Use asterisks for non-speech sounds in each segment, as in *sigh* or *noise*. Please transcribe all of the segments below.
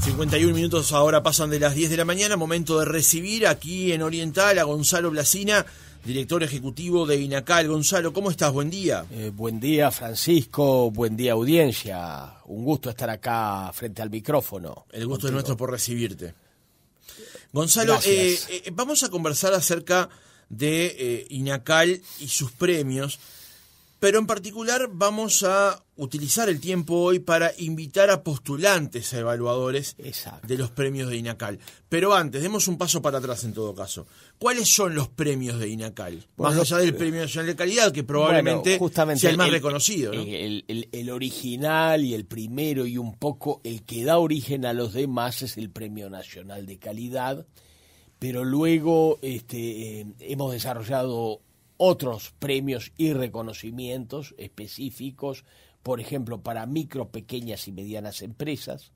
51 minutos ahora pasan de las 10 de la mañana, momento de recibir aquí en Oriental a Gonzalo Blasina, director ejecutivo de INACAL. Gonzalo, ¿cómo estás? Buen día. Eh, buen día, Francisco. Buen día, audiencia. Un gusto estar acá frente al micrófono. El gusto es nuestro por recibirte. Gonzalo, eh, eh, vamos a conversar acerca de INACAL y sus premios. Pero en particular vamos a utilizar el tiempo hoy para invitar a postulantes a evaluadores de los premios de INACAL. Pero antes, demos un paso para atrás en todo caso. ¿Cuáles son los premios de INACAL? más allá del eh, Premio Nacional de Calidad, que probablemente sea el más reconocido. El, original y el primero y un poco el que da origen a los demás es el Premio Nacional de Calidad. Pero luego este, eh, hemos desarrollado otros premios y reconocimientos específicos, por ejemplo, para micro, pequeñas y medianas empresas,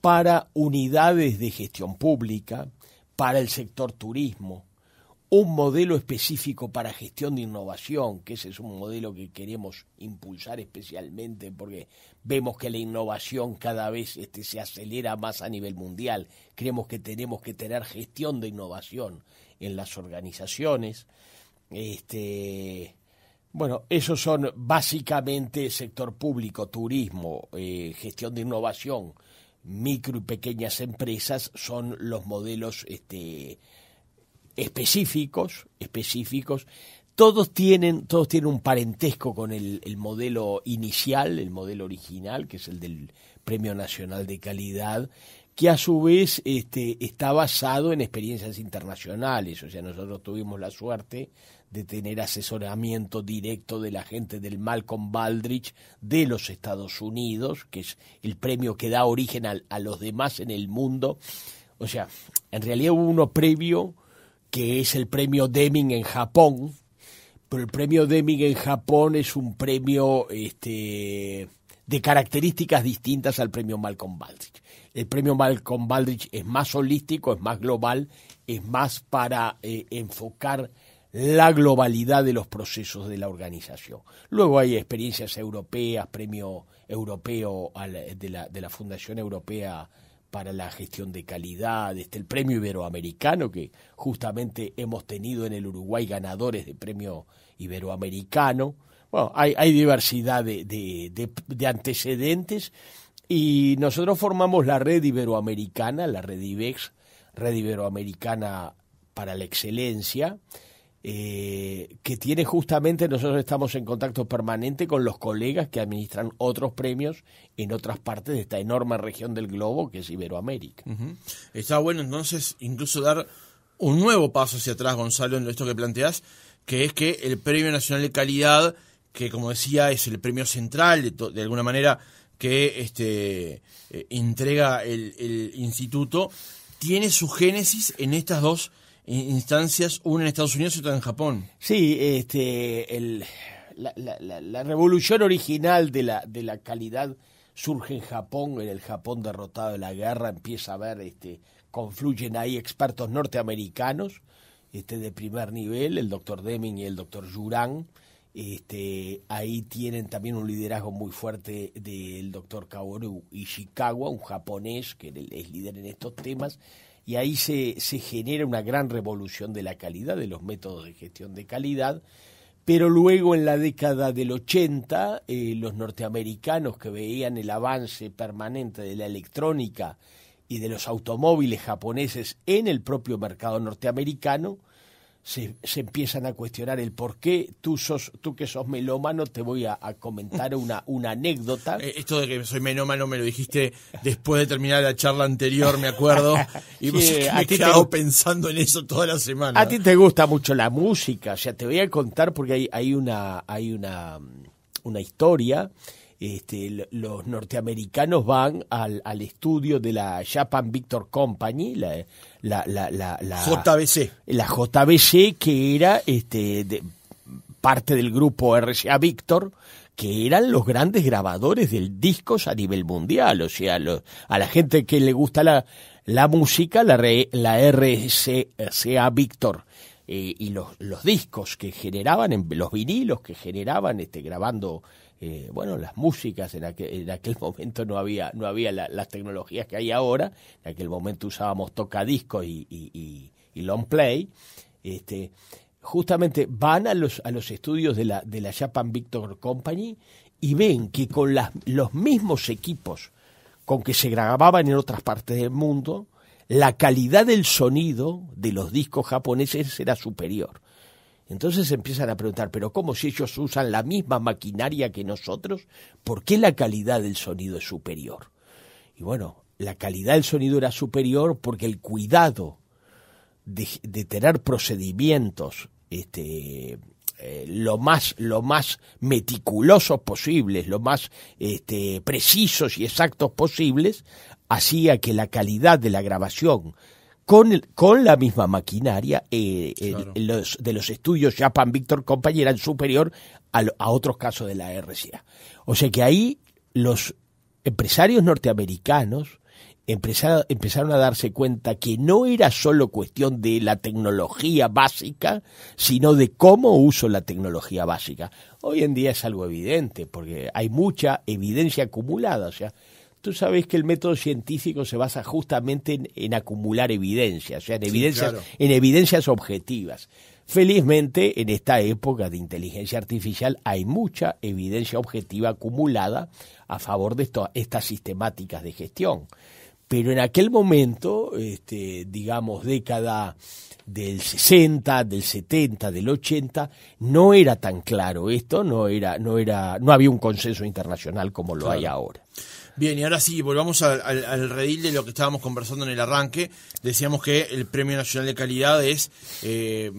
para unidades de gestión pública, para el sector turismo, un modelo específico para gestión de innovación, que ese es un modelo que queremos impulsar especialmente porque vemos que la innovación cada vez este, se acelera más a nivel mundial. Creemos que tenemos que tener gestión de innovación en las organizaciones. Este, bueno, esos son básicamente sector público, turismo, eh, gestión de innovación, micro y pequeñas empresas son los modelos este, específicos, específicos. Todos tienen, todos tienen un parentesco con el, modelo inicial, el modelo original, que es el del Premio Nacional de Calidad, que a su vez este, está basado en experiencias internacionales. O sea, nosotros tuvimos la suerte de tener asesoramiento directo de la gente del Malcolm Baldrich de los Estados Unidos, que es el premio que da origen a, los demás en el mundo. O sea, en realidad hubo uno previo que es el premio Deming en Japón, pero el premio Deming en Japón es un premio este, de características distintas al premio Malcolm Baldrige. El premio Malcolm Baldrige es más holístico, es más global, es más para eh, enfocar la globalidad de los procesos de la organización. Luego hay experiencias europeas, premio europeo de, la, Fundación Europea para la gestión de calidad, este, el premio iberoamericano, que justamente hemos tenido en el Uruguay ganadores de premio iberoamericano. Bueno, hay, diversidad de antecedentes y nosotros formamos la red iberoamericana, la red IBEX, red iberoamericana para la excelencia, eh, que tiene justamente, nosotros estamos en contacto permanente con los colegas que administran otros premios en otras partes de esta enorme región del globo que es Iberoamérica. Está bueno entonces incluso dar un nuevo paso hacia atrás, Gonzalo, en esto que planteas, que es que el Premio Nacional de Calidad, que como decía es el premio central de alguna manera que este, eh, entrega el, instituto, tiene su génesis en estas dos instancias, una en Estados Unidos y otra en Japón. Sí, este, la, revolución original de la, de la calidad surge en Japón, en el Japón derrotado de la guerra, empieza a ver, este, confluyen ahí expertos norteamericanos este, de primer nivel, el doctor Deming y el doctor Juran, este, ahí tienen también un liderazgo muy fuerte del doctor Kaoru Ishikawa, un japonés que es líder en estos temas, y ahí se, genera una gran revolución de la calidad, de los métodos de gestión de calidad, pero luego en la década del 80 eh, los norteamericanos que veían el avance permanente de la electrónica y de los automóviles japoneses en el propio mercado norteamericano, se, empiezan a cuestionar el por qué tú sos tú que sos melómano te voy a, comentar una, una anécdota eh, esto de que soy melómano me lo dijiste después de terminar la charla anterior me acuerdo *laughs* y me he quedado pensando en eso toda la semana a ti te gusta mucho la música o sea te voy a contar porque hay, una hay una historia este, los norteamericanos van al, estudio de la Japan Victor Company, la, la, la, la JBC. La que era este, parte del grupo RCA Victor, que eran los grandes grabadores de discos a nivel mundial. O sea, a la gente que le gusta la, la música, la, la RCA Victor. Eh, y los, los discos que generaban, los vinilos que generaban este, grabando eh, bueno, las músicas, en aquel, *laughs* momento no había, no había las tecnologías que hay ahora, en aquel momento usábamos tocadiscos y, y, long play, este, justamente van a los, a los estudios de la, de la Japan Victor Company y ven que con los mismos equipos con que se grababan en otras partes del mundo, la calidad del sonido de los discos japoneses era superior. Entonces empiezan a preguntar, pero ¿cómo si ellos usan la misma maquinaria que nosotros? ¿Por qué la calidad del sonido es superior? Y bueno, la calidad del sonido era superior porque el cuidado de, tener procedimientos este, eh, lo más lo más meticulosos posibles, lo más este, precisos y exactos posibles, hacía que la calidad de la grabación con, con la misma maquinaria eh, de los estudios Japan Victor Company eran superior a, otros casos de la RCA. O sea que ahí los empresarios norteamericanos empezaron, empezaron a darse cuenta que no era solo cuestión de la tecnología básica, sino de cómo uso la tecnología básica. Hoy en día es algo evidente, porque hay mucha evidencia acumulada. O sea, Tú sabes que el método científico se basa justamente en, acumular evidencias, o sea, en evidencias, en evidencias objetivas. Felizmente, en esta época de inteligencia artificial hay mucha evidencia objetiva acumulada a favor de estas sistemáticas de gestión. Pero en aquel momento, este, digamos, década del 60, del 70, del 80, no era tan claro esto, no, era, no, era, no había un consenso internacional como lo hay ahora. Bien, y ahora sí, volvamos al, redil de lo que estábamos conversando en el arranque. Decíamos que el Premio Nacional de Calidad es eh,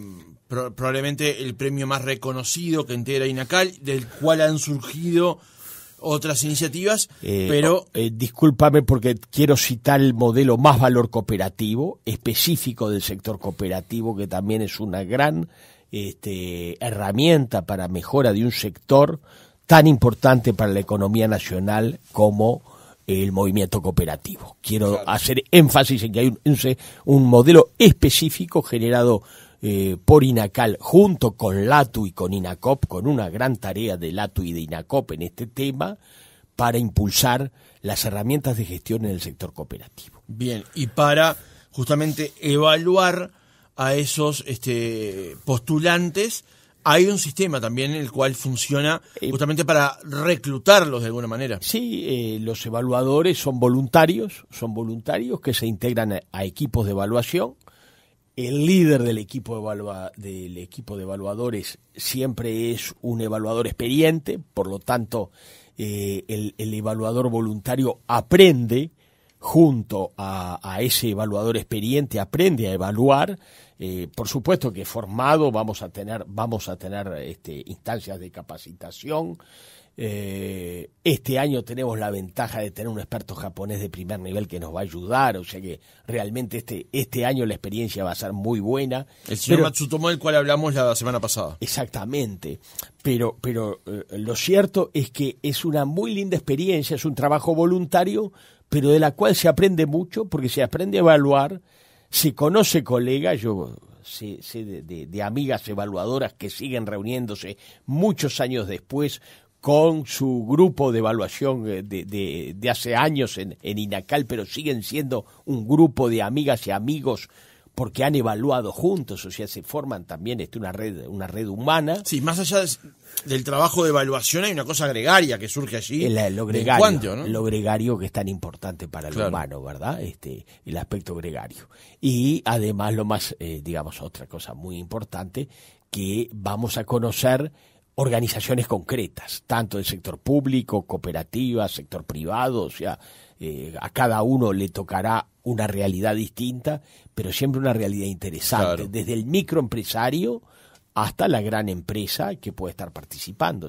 probablemente el premio más reconocido que entera INACAL, del cual han surgido otras iniciativas, eh, pero... Eh, discúlpame porque quiero citar el modelo más valor cooperativo, específico del sector cooperativo, que también es una gran este, herramienta para mejora de un sector tan importante para la economía nacional como el movimiento cooperativo. Quiero hacer énfasis en que hay un, modelo específico generado eh, por INACAL junto con LATU y con INACOP, con una gran tarea de LATU y de INACOP en este tema, para impulsar las herramientas de gestión en el sector cooperativo. Bien, y para justamente evaluar a esos este, postulantes hay un sistema también en el cual funciona eh, justamente para reclutarlos de alguna manera. Sí, eh, los evaluadores son voluntarios, son voluntarios que se integran a, equipos de evaluación. El líder del equipo, del equipo de evaluadores siempre es un evaluador experiente, por lo tanto eh, el, evaluador voluntario aprende junto a, a ese evaluador experiente, aprende a evaluar eh, por supuesto que formado vamos a tener, vamos a tener este, instancias de capacitación. Eh, este año tenemos la ventaja de tener un experto japonés de primer nivel que nos va a ayudar, o sea que realmente este, este año la experiencia va a ser muy buena. El señor Matsutomo del cual hablamos la semana pasada. Exactamente, pero, pero eh, lo cierto es que es una muy linda experiencia, es un trabajo voluntario, pero de la cual se aprende mucho porque se aprende a evaluar se conoce colegas, yo sé, de, amigas evaluadoras que siguen reuniéndose muchos años después con su grupo de evaluación eh, de, de hace años en, en, INACAL, pero siguen siendo un grupo de amigas y amigos porque han evaluado juntos, o sea, se forman también este, una red, una red humana. Sí, más allá del trabajo de evaluación hay una cosa gregaria que surge allí. lo gregario, lo gregario que es tan importante para el humano, ¿verdad? Este, el aspecto gregario. Y además lo más, eh, digamos, otra cosa muy importante que vamos a conocer organizaciones concretas, tanto del sector público, cooperativas, sector privado, o sea, eh, a cada uno le tocará una realidad distinta, pero siempre una realidad interesante, desde el microempresario hasta la gran empresa que puede estar participando.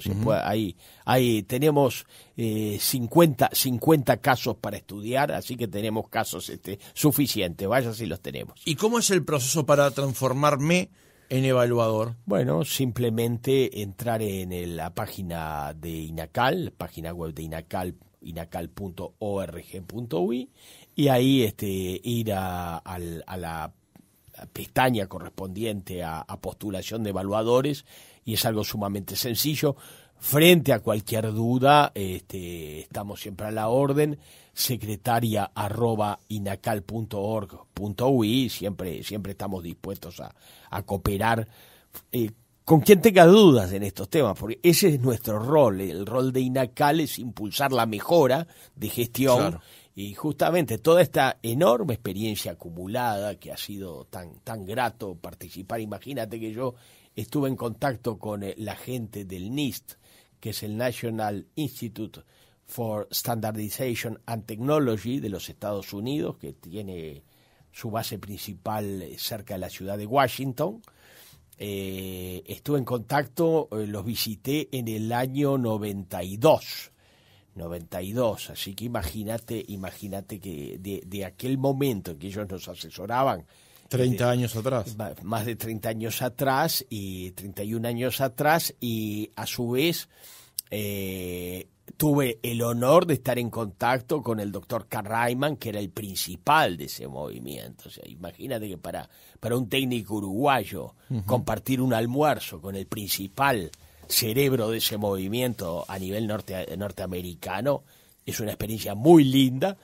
tenemos 50, eh, casos para estudiar, así que tenemos casos este, suficientes, vaya si los tenemos. ¿Y cómo es el proceso para transformarme en evaluador? Bueno, simplemente entrar en la página de INACAL, página web de INACAL inacal.org.ui y ahí este, ir a, la pestaña correspondiente a, postulación de evaluadores y es algo sumamente sencillo. Frente a cualquier duda, este, estamos siempre a la orden, secretaria siempre, siempre estamos dispuestos a, cooperar. Eh, con quien tenga dudas en estos temas, porque ese es nuestro rol. El rol de INACAL es impulsar la mejora de gestión y justamente toda esta enorme experiencia acumulada que ha sido tan, tan grato participar. Imagínate que yo estuve en contacto con eh, la gente del NIST, que es el National Institute for Standardization and Technology de los Estados Unidos, que tiene su base principal eh, cerca de la ciudad de Washington eh, estuve en contacto, eh, los visité en el año 92. 92, así que imagínate, imagínate que de, aquel momento en que ellos nos asesoraban, 30 eh, años atrás. Más de 30 años atrás y 31 años atrás y a su vez tuve el honor de estar en contacto con el doctor Carraiman, que era el principal de ese movimiento. O sea, imagínate que para, un técnico uruguayo compartir un almuerzo con el principal cerebro de ese movimiento a nivel norteamericano es una experiencia muy linda,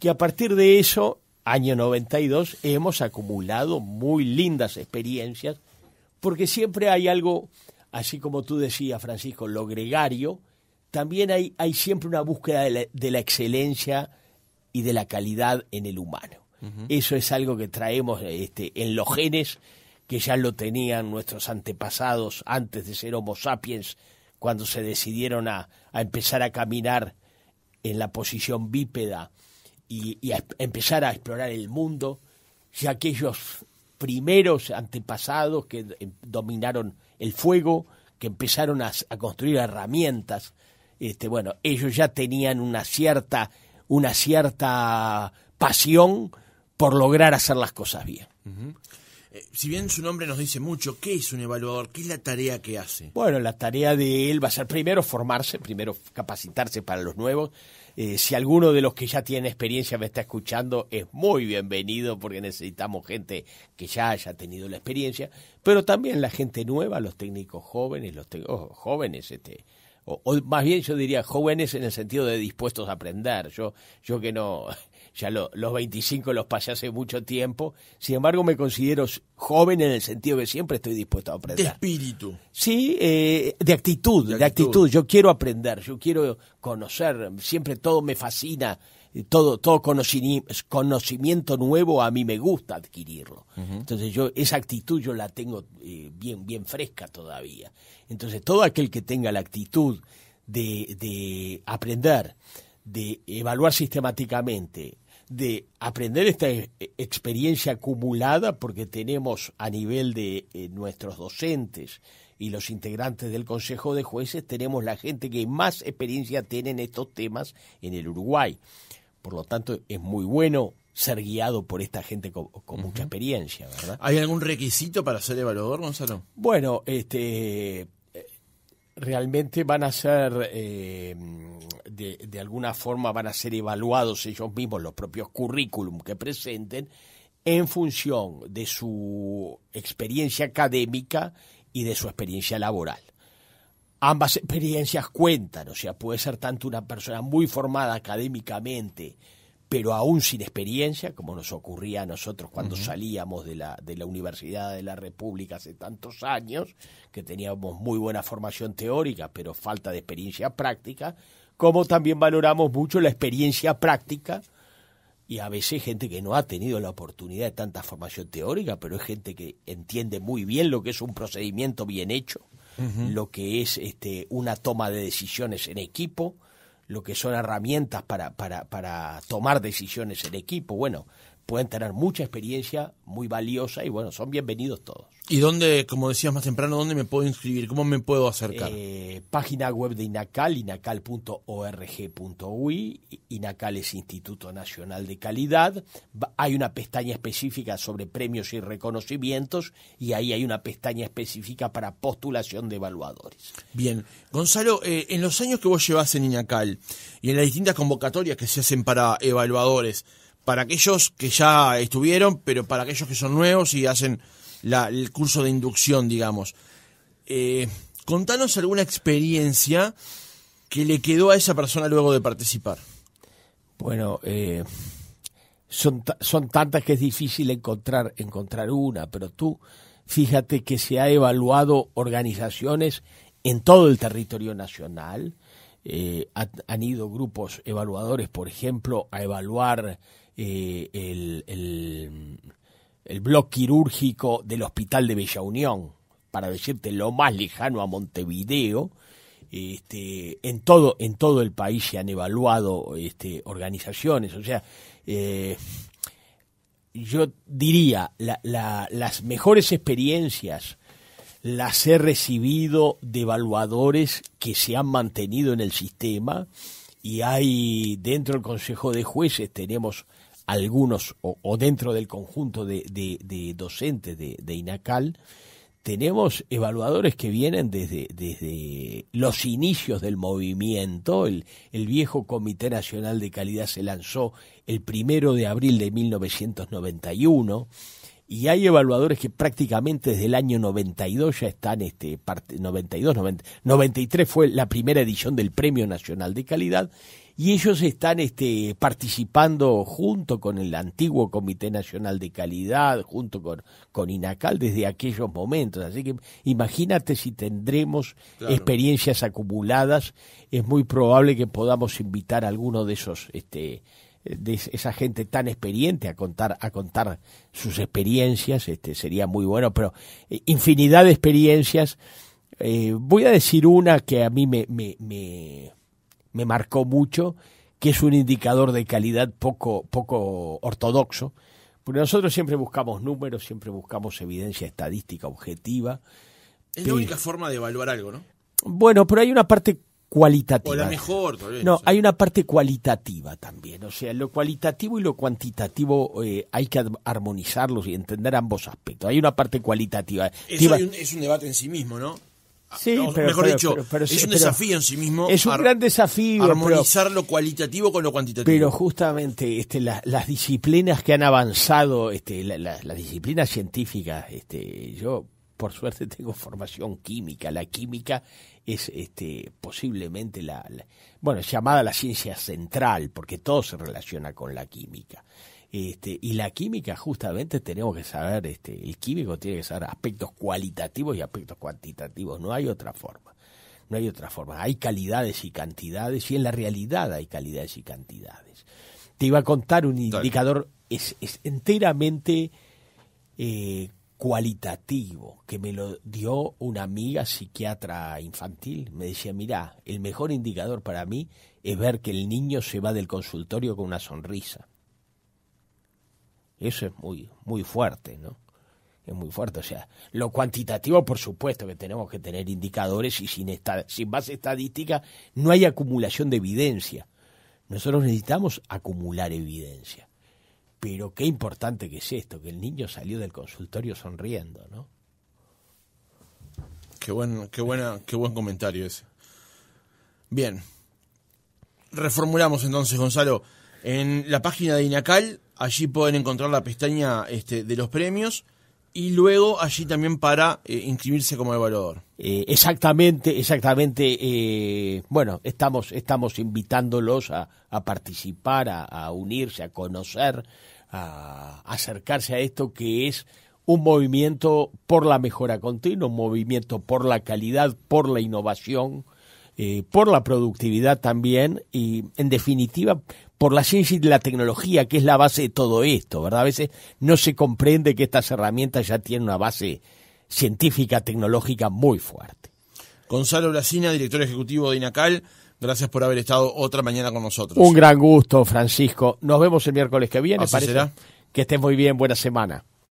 que a partir de eso, año 92, hemos acumulado muy lindas experiencias, porque siempre hay algo, así como tú decías, Francisco, lo gregario, también hay, hay siempre una búsqueda de la, excelencia y de la calidad en el humano. Eso es algo que traemos este, en los genes, que ya lo tenían nuestros antepasados antes de ser Homo sapiens, cuando se decidieron a, empezar a caminar en la posición bípeda y, a empezar a explorar el mundo, ya aquellos primeros antepasados que eh, dominaron el fuego, que empezaron a construir herramientas, este, bueno, ellos ya tenían una cierta, una cierta pasión por lograr hacer las cosas bien. Eh, si bien su nombre nos dice mucho, ¿qué es un evaluador? ¿Qué es la tarea que hace? Bueno, la tarea de él va a ser primero formarse, primero capacitarse para los nuevos. Eh, si alguno de los que ya tiene experiencia me está escuchando, es muy bienvenido porque necesitamos gente que ya haya tenido la experiencia, pero también la gente nueva, los técnicos jóvenes, los técnicos oh, jóvenes, este, o, más bien yo diría jóvenes en el sentido de dispuestos a aprender. Yo, yo que no, *laughs* ya los 25 los pasé hace mucho tiempo, sin embargo me considero joven en el sentido que siempre estoy dispuesto a aprender. De espíritu. Sí, eh, de, actitud, de actitud, Yo quiero aprender, yo quiero conocer, siempre todo me fascina, todo, todo conocimiento nuevo a mí me gusta adquirirlo. Entonces yo esa actitud yo la tengo eh, bien, bien fresca todavía. Entonces todo aquel que tenga la actitud de, de aprender, de evaluar sistemáticamente, de aprender esta e, experiencia acumulada, porque tenemos a nivel de eh, nuestros docentes y los integrantes del Consejo de Jueces, tenemos la gente que más experiencia tiene en estos temas en el Uruguay. Por lo tanto, es muy bueno ser guiado por esta gente con, mucha experiencia, ¿verdad? ¿Hay algún requisito para ser evaluador, Gonzalo? Bueno, este eh, realmente van a ser, eh, de, de, alguna forma van a ser evaluados ellos mismos, los propios currículum que presenten, en función de su experiencia académica y de su experiencia laboral ambas experiencias cuentan, o sea, puede ser tanto una persona muy formada académicamente, pero aún sin experiencia, como nos ocurría a nosotros cuando salíamos de la, de la Universidad de la República hace tantos años, que teníamos muy buena formación teórica, pero falta de experiencia práctica, como también valoramos mucho la experiencia práctica, y a veces gente que no ha tenido la oportunidad de tanta formación teórica, pero es gente que entiende muy bien lo que es un procedimiento bien hecho lo que es este, una toma de decisiones en equipo, lo que son herramientas para, para, para tomar decisiones en equipo. Bueno, pueden tener mucha experiencia, muy valiosa y bueno, son bienvenidos todos. ¿Y dónde, como decías más temprano, dónde me puedo inscribir? ¿Cómo me puedo acercar? Eh, página web de INACAL, inacal.org.ui, INACAL es Instituto Nacional de Calidad, hay una pestaña específica sobre premios y reconocimientos y ahí hay una pestaña específica para postulación de evaluadores. Bien, Gonzalo, eh, en los años que vos llevas en INACAL y en las distintas convocatorias que se hacen para evaluadores, para aquellos que ya estuvieron, pero para aquellos que son nuevos y hacen el curso de inducción, digamos. Eh, contanos alguna experiencia que le quedó a esa persona luego de participar. Bueno, eh, son, tantas que es difícil encontrar, encontrar una, pero tú fíjate que se ha evaluado organizaciones en todo el territorio nacional. Eh, han ido grupos evaluadores, por ejemplo, a evaluar eh, el, blog quirúrgico del Hospital de Bella Unión, para decirte lo más lejano a Montevideo, este, en todo en todo el país se han evaluado este, organizaciones o sea eh, yo diría las mejores experiencias las he recibido de evaluadores que se han mantenido en el sistema y hay dentro del Consejo de Jueces tenemos algunos o, dentro del conjunto de, docentes de, INACAL, tenemos evaluadores que vienen desde, los inicios del movimiento. El, viejo Comité Nacional de Calidad se lanzó el primero de abril de 1991 y hay evaluadores que prácticamente desde el año 92 ya están, este, 92, 93 fue la primera edición del Premio Nacional de Calidad y ellos están este, participando junto con el antiguo Comité Nacional de Calidad, junto con, con INACAL desde aquellos momentos. Así que imagínate si tendremos experiencias acumuladas, es muy probable que podamos invitar a alguno de esos... Este, de esa gente tan experiente a contar a contar sus experiencias este sería muy bueno pero eh, infinidad de experiencias eh, voy a decir una que a mí me, me, me marcó mucho, que es un indicador de calidad poco, poco ortodoxo, porque nosotros siempre buscamos números, siempre buscamos evidencia estadística objetiva. Es la única forma de evaluar algo, ¿no? Bueno, pero hay una parte cualitativa. O la mejor, No, hay una parte cualitativa también. O sea, lo cualitativo y lo cuantitativo eh, hay que armonizarlos y entender ambos aspectos. Hay una parte cualitativa. es un debate en sí mismo, ¿no? Sí, mejor dicho, es un desafío en sí mismo. Es un gran desafío. Armonizar lo cualitativo con lo cuantitativo. Pero justamente este, las disciplinas que han avanzado, este, las disciplinas científicas, este, yo por suerte *laughs* tengo formación química. La química es este, posiblemente la, bueno, llamada la ciencia central, porque todo se relaciona con la química. Este, y la química justamente tenemos que saber, este, el químico tiene que saber aspectos cualitativos y aspectos cuantitativos, no hay otra forma, no hay otra forma, hay calidades y cantidades y en la realidad hay calidades y cantidades. Te iba a contar un indicador es, enteramente eh, cualitativo que me lo dio una amiga psiquiatra infantil. Me decía, mira, el mejor indicador para mí es ver que el niño se va del consultorio con una sonrisa. Eso es muy, muy fuerte, ¿no? Es muy fuerte. O sea, lo cuantitativo, por supuesto, que tenemos que tener indicadores y sin, esta, sin base estadística no hay acumulación de evidencia. Nosotros necesitamos acumular evidencia. Pero qué importante que es esto, que el niño salió del consultorio sonriendo, ¿no? Qué buen, qué qué comentario ese. Bien. Reformulamos entonces, Gonzalo. En la página de INACAL, allí pueden encontrar la pestaña este, de los premios y luego allí también para eh, inscribirse como evaluador. Eh, exactamente, exactamente. Eh, bueno, estamos, invitándolos a, participar, a, unirse, a conocer, a acercarse a esto que es un movimiento por la mejora continua, un movimiento por la calidad, por la innovación, por la productividad también y, en definitiva, por la ciencia y la tecnología, que es la base de todo esto, ¿verdad? A veces no se comprende que estas herramientas ya tienen una base científica, tecnológica muy fuerte. Gonzalo Bracina, director ejecutivo de INACAL, gracias por haber estado otra mañana con nosotros. Un gran gusto, Francisco. Nos vemos el miércoles que viene. parece. Que estés muy bien, buena semana.